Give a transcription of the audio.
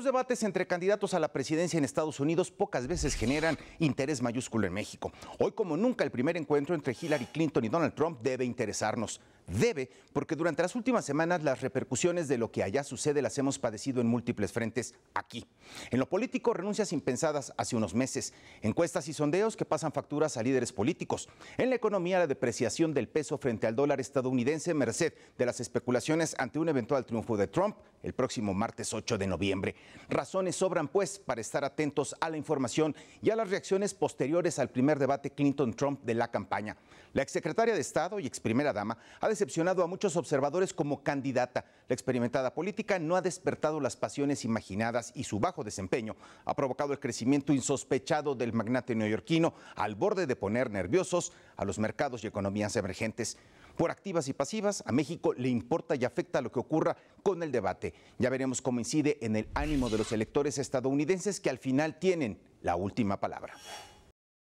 Los debates entre candidatos a la presidencia en Estados Unidos pocas veces generan interés mayúsculo en México. Hoy como nunca el primer encuentro entre Hillary Clinton y Donald Trump debe interesarnos debe, porque durante las últimas semanas las repercusiones de lo que allá sucede las hemos padecido en múltiples frentes aquí. En lo político, renuncias impensadas hace unos meses, encuestas y sondeos que pasan facturas a líderes políticos. En la economía, la depreciación del peso frente al dólar estadounidense, merced de las especulaciones ante un eventual triunfo de Trump el próximo martes 8 de noviembre. Razones sobran, pues, para estar atentos a la información y a las reacciones posteriores al primer debate Clinton-Trump de la campaña. La exsecretaria de Estado y ex primera dama ha decepcionado a muchos observadores como candidata. La experimentada política no ha despertado las pasiones imaginadas y su bajo desempeño ha provocado el crecimiento insospechado del magnate neoyorquino al borde de poner nerviosos a los mercados y economías emergentes. Por activas y pasivas, a México le importa y afecta lo que ocurra con el debate. Ya veremos cómo incide en el ánimo de los electores estadounidenses que al final tienen la última palabra.